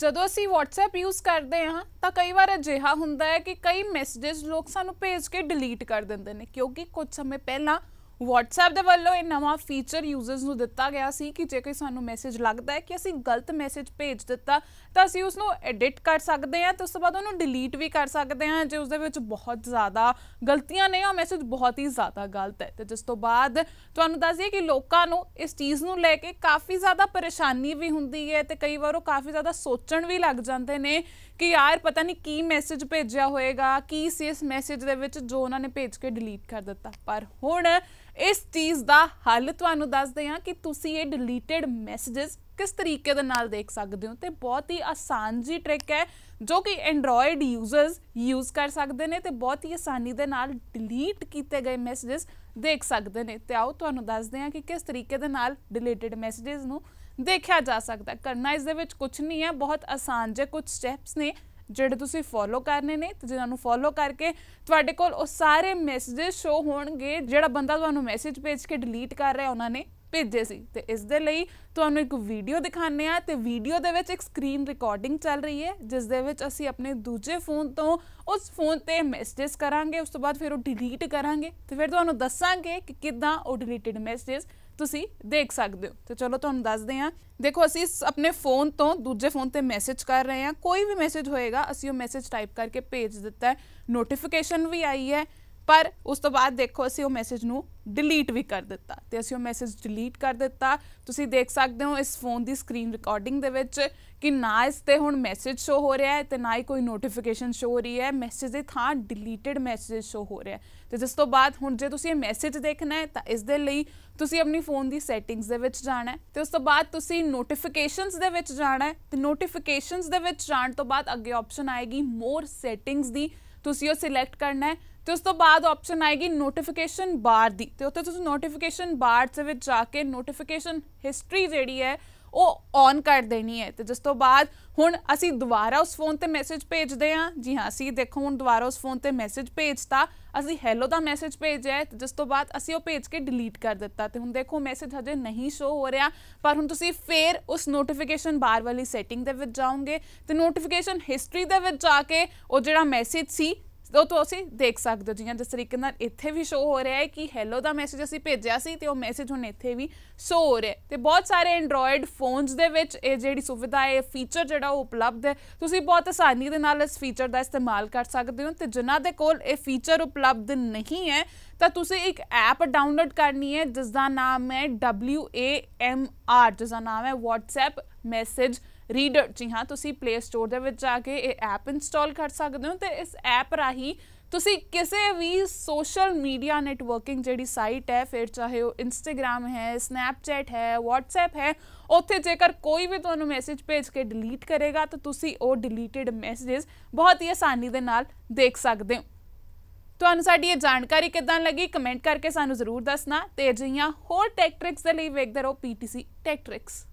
ਜਦੋਂ ਅਸੀਂ WhatsApp use ਕਰਦੇ ਹਾਂ ਤਾਂ ਕਈ ਵਾਰ ਅਜਿਹਾ ਹੁੰਦਾ ਹੈ ਕਿ ਕਈ ਮੈਸੇजेस ਲੋਕ ਸਾਨੂੰ ਭੇਜ ਕੇ ਡਿਲੀਟ ਕਰ ਦਿੰਦੇ ਨੇ ਕਿਉਂਕਿ ਕੁਝ ਸਮੇਂ ਪਹਿਲਾਂ WhatsApp ਦੇ ਵੱਲੋਂ ਇਹ ਨਵਾਂ ਫੀਚਰ ਯੂਜ਼ਰਸ ਨੂੰ ਦਿੱਤਾ ਗਿਆ ਸੀ ਕਿ ਜੇ ਕੋਈ ਸਾਨੂੰ ਮੈਸੇਜ ਲੱਗਦਾ ਹੈ ਕਿ ਅਸੀਂ ਗਲਤ ਮੈਸੇਜ ਭੇਜ ਦਿੱਤਾ ਤਾਂ ਅਸੀਂ ਉਸ ਨੂੰ ਐਡਿਟ ਕਰ ਸਕਦੇ ਹਾਂ ਤੇ ਉਸ ਤੋਂ ਬਾਅਦ ਉਹਨੂੰ ਡਿਲੀਟ ਵੀ ਕਰ ਸਕਦੇ ਹਾਂ ਜੇ ਉਸ ਦੇ ਵਿੱਚ ਬਹੁਤ ਜ਼ਿਆਦਾ ਗਲਤੀਆਂ ਨੇ ਉਹ ਮੈਸੇਜ ਬਹੁਤ ਹੀ ਜ਼ਿਆਦਾ ਗਲਤ ਹੈ ਤੇ ਜਿਸ ਤੋਂ ਬਾਅਦ ਤੁਹਾਨੂੰ ਦੱਸ ਦਈਏ ਕਿ ਲੋਕਾਂ ਨੂੰ ਇਸ ਚੀਜ਼ ਨੂੰ ਲੈ ਕੇ ਕਾਫੀ ਜ਼ਿਆਦਾ ਪਰੇਸ਼ਾਨੀ ਵੀ ਹੁੰਦੀ ਹੈ ਤੇ ਕਈ ਵਾਰ ਉਹ ਕਾਫੀ ਜ਼ਿਆਦਾ ਸੋਚਣ ਵੀ ਲੱਗ ਜਾਂਦੇ ਨੇ ਕਿ ਯਾਰ ਪਤਾ ਨਹੀਂ ਕੀ ਮੈਸੇਜ ਭੇਜਿਆ ਹੋਏਗਾ ਕੀ ਸੀ ਇਸ ਮੈਸੇਜ ਦੇ ਵਿੱਚ ਜੋ ਉਹਨਾਂ ਨੇ ਭੇਜ ਕੇ ਡਿਲੀਟ ਕਰ ਦਿੱਤਾ ਪਰ ਹੁਣ ਇਸ ਚੀਜ਼ ਦਾ ਹੱਲ ਤੁਹਾਨੂੰ ਦੱਸਦੇ ਹਾਂ ਕਿ ਤੁਸੀਂ ਇਹ ਡਿਲੀਟਡ ਮੈਸੇजेस ਕਿਸ ਤਰੀਕੇ ਦੇ ਨਾਲ ਦੇਖ ਸਕਦੇ ਹੋ ਤੇ ਬਹੁਤ ਹੀ ਆਸਾਨ ਜੀ ਟ੍ਰਿਕ ਹੈ ਜੋ ਕਿ ਐਂਡਰੋਇਡ ਯੂਜ਼ਰਸ ਯੂਜ਼ ਕਰ ਸਕਦੇ ਨੇ ਤੇ ਬਹੁਤ ਹੀ ਆਸਾਨੀ ਦੇ ਨਾਲ ਡਿਲੀਟ ਕੀਤੇ ਗਏ ਮੈਸੇजेस ਦੇਖ ਸਕਦੇ ਨੇ ਤੇ ਆਓ ਤੁਹਾਨੂੰ ਦੱਸਦੇ ਹਾਂ ਕਿ ਕਿਸ ਤਰੀਕੇ ਦੇ ਨਾਲ ਡਿਲੀਟਡ ਮੈਸੇजेस ਨੂੰ ਦੇਖਿਆ ਜਾ ਸਕਦਾ ਕਰਨਾ ਇਸ ਦੇ ਵਿੱਚ ਕੁਝ ਨਹੀਂ ਹੈ ਬਹੁਤ ਆਸਾਨ ਜੇ ਕੁਝ ਸਟੈਪਸ ਨੇ ਜਿਹੜੇ ਤੁਸੀਂ ਫੋਲੋ ਕਰਨੇ ਨੇ ਤੇ ਜਿਨ੍ਹਾਂ ਨੂੰ ਫੋਲੋ ਕਰਕੇ ਤੁਹਾਡੇ ਕੋਲ ਉਹ ਸਾਰੇ ਮੈਸੇजेस ਸ਼ੋ ਹੋਣਗੇ ਜਿਹੜਾ ਬੰਦਾ ਤੁਹਾਨੂੰ ਮੈਸੇਜ ਭੇਜ ਕੇ ਡਿਲੀਟ ਕਰ ਰਿਹਾ ਉਹਨਾਂ ਨੇ ਭੇਜੇ ਸੀ ਤੇ ਇਸ ਦੇ ਲਈ ਤੁਹਾਨੂੰ ਇੱਕ ਵੀਡੀਓ ਦਿਖਾਣੇ ਆ ਤੇ ਵੀਡੀਓ ਦੇ ਵਿੱਚ ਇੱਕ ਸਕਰੀਨ ਰਿਕਾਰਡਿੰਗ ਚੱਲ ਰਹੀ ਹੈ ਜਿਸ ਦੇ ਵਿੱਚ ਅਸੀਂ ਆਪਣੇ ਦੂਜੇ ਫੋਨ ਤੋਂ ਉਸ ਫੋਨ ਤੇ ਮੈਸੇਜ ਕਰਾਂਗੇ ਉਸ ਤੋਂ ਬਾਅਦ ਫਿਰ ਉਹ ਡਿਲੀਟ ਕਰਾਂਗੇ ਤੇ ਫਿਰ ਤੁਹਾਨੂੰ ਦੱਸਾਂਗੇ ਕਿ ਕਿਦਾਂ ਉਹ ਡਿਲੀਟਡ ਮੈਸੇਜ ਤੁਸੀਂ ਦੇਖ ਸਕਦੇ ਹੋ ਤੇ ਚਲੋ ਤੁਹਾਨੂੰ ਦੱਸਦੇ ਆ ਦੇਖੋ ਅਸੀਂ ਆਪਣੇ ਫੋਨ ਤੋਂ ਦੂਜੇ ਫੋਨ ਤੇ ਮੈਸੇਜ ਕਰ ਰਹੇ ਆ ਕੋਈ ਵੀ ਮੈਸੇਜ ਹੋਏਗਾ ਅਸੀਂ ਉਹ ਮੈਸੇਜ ਟਾਈਪ ਕਰਕੇ ਭੇਜ ਦਿੱਤਾ ਹੈ ਨੋਟੀਫਿਕੇਸ਼ਨ ਵੀ ਆਈ ਹੈ ਪਰ ਉਸ ਤੋਂ ਬਾਅਦ ਦੇਖੋ ਅਸੀਂ ਉਹ ਮੈਸੇਜ ਨੂੰ ਡਿਲੀਟ ਵੀ ਕਰ ਦਿੱਤਾ ਤੇ ਅਸੀਂ ਉਹ ਮੈਸੇਜ ਡਿਲੀਟ ਕਰ ਦਿੱਤਾ ਤੁਸੀਂ ਦੇਖ ਸਕਦੇ ਹੋ ਇਸ ਫੋਨ ਦੀ ਸਕਰੀਨ ਰਿਕਾਰਡਿੰਗ ਦੇ ਵਿੱਚ ਕਿ ਨਾ ਇਸ ਤੇ ਹੁਣ ਮੈਸੇਜ ਸ਼ੋ ਹੋ ਰਿਹਾ ਹੈ ਤੇ ਨਾ ਹੀ ਕੋਈ ਨੋਟੀਫਿਕੇਸ਼ਨ ਸ਼ੋ ਹੋ ਰਹੀ ਹੈ ਮੈਸੇਜ ਦੇ ਥਾਂ ਡਿਲੀਟਡ ਮੈਸੇਜ ਸ਼ੋ ਹੋ ਰਿਹਾ ਤੇ ਜਿਸ ਤੋਂ ਬਾਅਦ ਹੁਣ ਜੇ ਤੁਸੀਂ ਇਹ ਮੈਸੇਜ ਦੇਖਣਾ ਹੈ ਤਾਂ ਇਸ ਦੇ ਲਈ ਤੁਸੀਂ ਆਪਣੀ ਫੋਨ ਦੀ ਸੈਟਿੰਗਸ ਦੇ ਵਿੱਚ ਜਾਣਾ ਹੈ ਤੇ ਉਸ ਤੋਂ ਬਾਅਦ ਤੁਸੀਂ ਨੋਟੀਫਿਕੇਸ਼ਨਸ ਦੇ ਵਿੱਚ ਜਾਣਾ ਹੈ ਤੇ ਨੋਟੀਫਿਕੇਸ਼ਨਸ ਦੇ ਵਿੱਚ ਜਾਣ ਤੋਂ ਬਾਅਦ ਅੱਗੇ ਆਪਸ਼ਨ ਆਏਗੀ ਮੋਰ ਸੈਟਿੰਗਸ ਦੀ ਤੁਸੀਂ ਉਹ ਸਿਲੈਕਟ ਕਰਨਾ ਹੈ ਤੇ ਉਸ ਤੋਂ ਬਾਅਦ ਆਪਸ਼ਨ ਆਏਗੀ ਨੋਟੀਫਿਕੇਸ਼ਨ ਬਾਰ ਦੀ ਤੇ ਉੱਥੇ ਤੁਸੀਂ ਨੋਟੀਫਿਕੇਸ਼ਨ ਬਾਰ ਦੇ ਵਿੱਚ ਜਾ ਕੇ ਨੋਟੀਫਿਕੇਸ਼ਨ ਹਿਸਟਰੀ ਜਿਹੜੀ ਹੈ ਉਹ ਔਨ ਕਰ ਦੇਣੀ ਹੈ ਤੇ ਜਿਸ ਤੋਂ ਬਾਅਦ ਹੁਣ ਅਸੀਂ ਦੁਬਾਰਾ ਉਸ ਫੋਨ ਤੇ ਮੈਸੇਜ ਭੇਜਦੇ ਹਾਂ ਜੀ ਹਾਂ ਅਸੀਂ ਦੇਖੋ ਹੁਣ ਦੁਬਾਰਾ ਉਸ ਫੋਨ ਤੇ ਮੈਸੇਜ ਭੇਜਤਾ ਅਸੀਂ ਹੈਲੋ ਦਾ ਮੈਸੇਜ ਭੇਜਿਆ ਤੇ ਜਿਸ ਤੋਂ ਬਾਅਦ ਅਸੀਂ ਉਹ ਭੇਜ ਕੇ ਡਿਲੀਟ ਕਰ ਦਿੱਤਾ ਤੇ ਹੁਣ ਦੇਖੋ ਮੈਸੇਜ ਹਜੇ ਨਹੀਂ ਸ਼ੋ ਹੋ ਰਿਹਾ ਪਰ ਹੁਣ ਤੁਸੀਂ ਫੇਰ ਉਸ ਨੋਟੀਫਿਕੇਸ਼ਨ ਬਾਰ ਵਾਲੀ ਸੈਟਿੰਗ ਦੇ ਵਿੱਚ ਜਾਓਗੇ ਤੇ ਨੋਟੀਫਿਕੇਸ਼ਨ ਹਿਸਟਰੀ ਦੇ ਵਿੱਚ ਜਾ ਕੇ ਉਹ ਜਿਹੜਾ ਮੈਸੇਜ ਸੀ ਤੋ ਤੁਸੀਂ ਦੇਖ ਸਕਦੇ ਹੋ ਜਿਵੇਂ ਜਿਸ ਤਰੀਕੇ ਨਾਲ ਇੱਥੇ ਵੀ ਸ਼ੋ ਹੋ ਰਿਹਾ ਹੈ ਕਿ ਹੈਲੋ ਦਾ ਮੈਸੇਜ ਅਸੀਂ ਭੇਜਿਆ ਸੀ ਤੇ ਉਹ ਮੈਸੇਜ ਹੁਣ ਇੱਥੇ ਵੀ ਸ਼ੋ ਹੋ ਰਿਹਾ ਤੇ ਬਹੁਤ ਸਾਰੇ ਐਂਡਰੋਇਡ ਫੋਨਸ ਦੇ ਵਿੱਚ ਇਹ ਜਿਹੜੀ ਸੁਵਿਧਾ ਹੈ ਫੀਚਰ ਜਿਹੜਾ ਉਹ ਉਪਲਬਧ ਹੈ ਤੁਸੀਂ ਬਹੁਤ ਆਸਾਨੀ ਦੇ ਨਾਲ ਇਸ ਫੀਚਰ ਦਾ ਇਸਤੇਮਾਲ ਕਰ ਸਕਦੇ ਹੋ ਤੇ ਜਿਨ੍ਹਾਂ ਦੇ ਕੋਲ ਇਹ ਫੀਚਰ ਉਪਲਬਧ ਨਹੀਂ ਹੈ ਤਾਂ ਤੁਸੀਂ ਇੱਕ ਐਪ ਡਾਊਨਲੋਡ ਕਰਨੀ ਹੈ ਜਿਸ ਦਾ ਨਾਮ ਹੈ WAMR ਜਿਸ ਦਾ ਨਾਮ ਹੈ WhatsApp ਮੈਸੇਜ ਰੀਡਰ ਜੀ ਹਾਂ ਤੁਸੀਂ ਪਲੇ ਸਟੋਰ ਦੇ ਵਿੱਚ ਜਾ ਕੇ ਇਹ ਐਪ ਇੰਸਟਾਲ ਕਰ ਸਕਦੇ ਹੋ ਤੇ ਇਸ ਐਪ ਰਾਹੀਂ ਤੁਸੀਂ ਕਿਸੇ ਵੀ ਸੋਸ਼ਲ ਮੀਡੀਆ ਨੈਟਵਰਕਿੰਗ ਜਿਹੜੀ ਸਾਈਟ ਹੈ ਫਿਰ ਚਾਹੇ ਉਹ ਇੰਸਟਾਗ੍ਰam ਹੈ ਸਨੈਪਚੈਟ ਹੈ ਵਟਸਐਪ ਹੈ ਉੱਥੇ ਜੇਕਰ ਕੋਈ ਵੀ ਤੁਹਾਨੂੰ ਮੈਸੇਜ ਭੇਜ ਕੇ ਡਿਲੀਟ ਕਰੇਗਾ ਤਾਂ ਤੁਸੀਂ ਉਹ ਡਿਲੀਟਡ ਮੈਸੇजेस ਬਹੁਤ ਹੀ ਆਸਾਨੀ ਦੇ ਨਾਲ ਦੇਖ ਸਕਦੇ ਹੋ ਤੁਹਾਨੂੰ ਸਾਡੀ ਇਹ ਜਾਣਕਾਰੀ ਕਿਦਾਂ ਲੱਗੀ ਕਮੈਂਟ ਕਰਕੇ ਸਾਨੂੰ ਜ਼ਰੂਰ ਦੱਸਣਾ ਤੇ ਅਜਿਹੀਆਂ ਹੋਰ ਟ੍ਰਿਕਸ ਦੇ ਲਈ ਵੇਖਦੇ ਰਹੋ ਪੀਟੀਸੀ ਟੈਕ ਟ੍ਰਿਕਸ